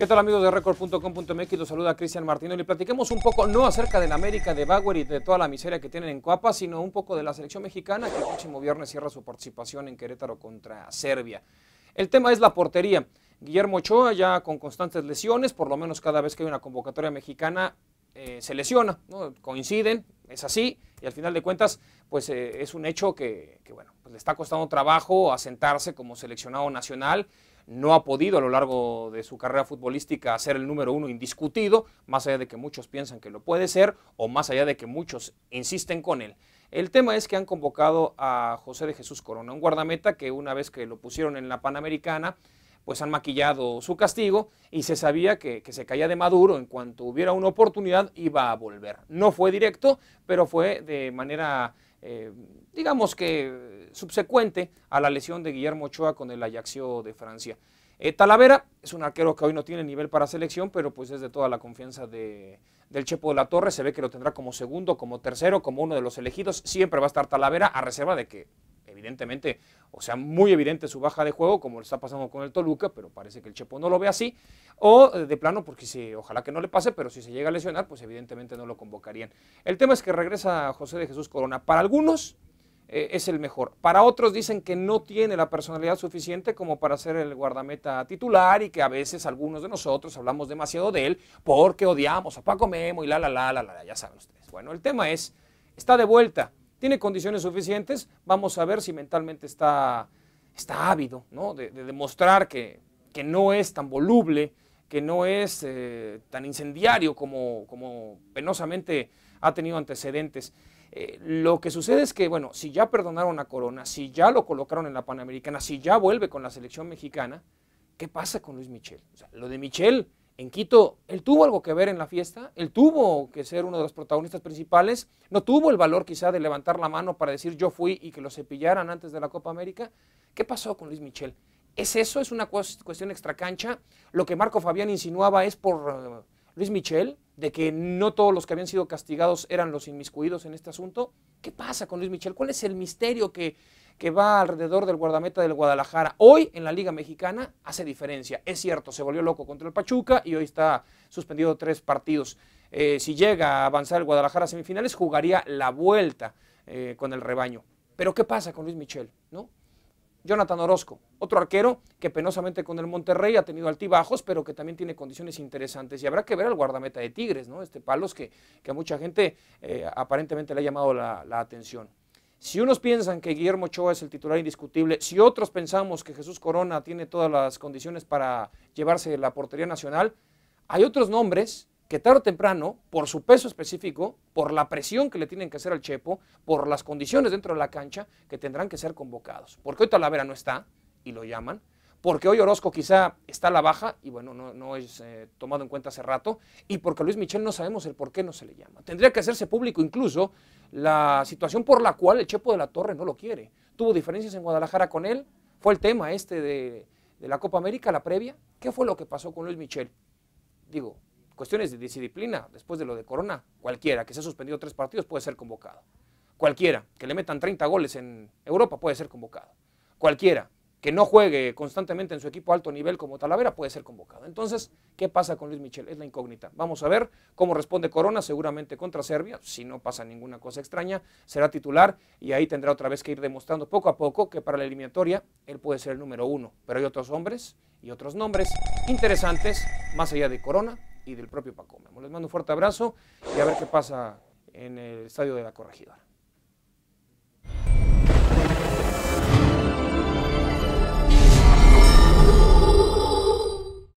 ¿Qué tal amigos de Record.com.mx? Los saluda Cristian Martínez. y platiquemos un poco no acerca de la América de Bauer y de toda la miseria que tienen en Coapa, sino un poco de la selección mexicana que el próximo viernes cierra su participación en Querétaro contra Serbia. El tema es la portería. Guillermo Ochoa ya con constantes lesiones, por lo menos cada vez que hay una convocatoria mexicana eh, se lesiona, ¿no? coinciden, es así, y al final de cuentas pues eh, es un hecho que, bueno, pues le está costando trabajo asentarse como seleccionado nacional no ha podido a lo largo de su carrera futbolística ser el número uno indiscutido, más allá de que muchos piensan que lo puede ser o más allá de que muchos insisten con él. El tema es que han convocado a José de Jesús Corona, un guardameta que una vez que lo pusieron en la Panamericana, pues han maquillado su castigo y se sabía que, se caía de Maduro en cuanto hubiera una oportunidad iba a volver. No fue directo, pero fue de manera, eh, digamos que subsecuente a la lesión de Guillermo Ochoa con el Ajaxio de Francia. Eh, Talavera es un arquero que hoy no tiene nivel para selección, pero pues es de toda la confianza del Chepo de la Torre. Se ve que lo tendrá como segundo, como tercero, como uno de los elegidos. Siempre va a estar Talavera a reserva de que evidentemente, o sea, muy evidente su baja de juego, como le está pasando con el Toluca, pero parece que el Chepo no lo ve así, o eh, de plano, porque si, ojalá que no le pase, pero si se llega a lesionar, pues evidentemente no lo convocarían. El tema es que regresa José de Jesús Corona. Para algunos, eh, es el mejor. Para otros dicen que no tiene la personalidad suficiente como para ser el guardameta titular y que a veces algunos de nosotros hablamos demasiado de él porque odiamos a Paco Memo y la la la la la, ya saben ustedes. Bueno, el tema es, está de vuelta, tiene condiciones suficientes, vamos a ver si mentalmente está, está ávido ¿no? de, demostrar que, que, no es tan voluble, que no es eh, tan incendiario como, como, penosamente ha tenido antecedentes. Eh, lo que sucede es que, bueno, si ya perdonaron a Corona, si ya lo colocaron en la Panamericana, si ya vuelve con la selección mexicana, ¿qué pasa con Luis Michel? lo de Michel en Quito, él tuvo algo que ver en la fiesta, él tuvo que ser uno de los protagonistas principales, no tuvo el valor quizá de levantar la mano para decir yo fui y que lo cepillaran antes de la Copa América. ¿Qué pasó con Luis Michel? ¿Es eso? ¿Es una cuestión extracancha? Lo que Marco Fabián insinuaba es por Luis Michel, de que no todos los que habían sido castigados eran los inmiscuidos en este asunto. ¿Qué pasa con Luis Michel? ¿Cuál es el misterio que, que va alrededor del guardameta del Guadalajara? Hoy en la Liga Mexicana hace diferencia. Es cierto, se volvió loco contra el Pachuca y hoy está suspendido tres partidos. Eh, si llega a avanzar el Guadalajara a semifinales, jugaría la vuelta eh, con el rebaño. Pero ¿qué pasa con Luis Michel? ¿No? Jonathan Orozco, otro arquero que penosamente con el Monterrey ha tenido altibajos, pero que también tiene condiciones interesantes. Y habrá que ver al guardameta de Tigres, ¿no? Este Palos que, a mucha gente eh, aparentemente le ha llamado la, atención. Si unos piensan que Guillermo Ochoa es el titular indiscutible, si otros pensamos que Jesús Corona tiene todas las condiciones para llevarse la portería nacional, hay otros nombres que tarde o temprano, por su peso específico, por la presión que le tienen que hacer al Chepo, por las condiciones dentro de la cancha, que tendrán que ser convocados. Porque hoy Talavera no está y lo llaman, porque hoy Orozco quizá está a la baja y bueno, no, es eh, tomado en cuenta hace rato, y porque Luis Michel no sabemos el por qué no se le llama. Tendría que hacerse público incluso la situación por la cual el Chepo de la Torre no lo quiere. Tuvo diferencias en Guadalajara con él, fue el tema este de, de la Copa América, la previa. ¿Qué fue lo que pasó con Luis Michel? Digo, cuestiones de disciplina, después de lo de Corona, cualquiera que se ha suspendido tres partidos puede ser convocado. Cualquiera que le metan 30 goles en Europa puede ser convocado. Cualquiera que no juegue constantemente en su equipo alto nivel como Talavera puede ser convocado. Entonces, ¿qué pasa con Luis Michel? Es la incógnita. Vamos a ver cómo responde Corona, seguramente contra Serbia, si no pasa ninguna cosa extraña, será titular y ahí tendrá otra vez que ir demostrando poco a poco que para la eliminatoria él puede ser el número uno, pero hay otros hombres y otros nombres interesantes más allá de Corona y del propio Pacome. Les mando un fuerte abrazo y a ver qué pasa en el estadio de la Corregidora.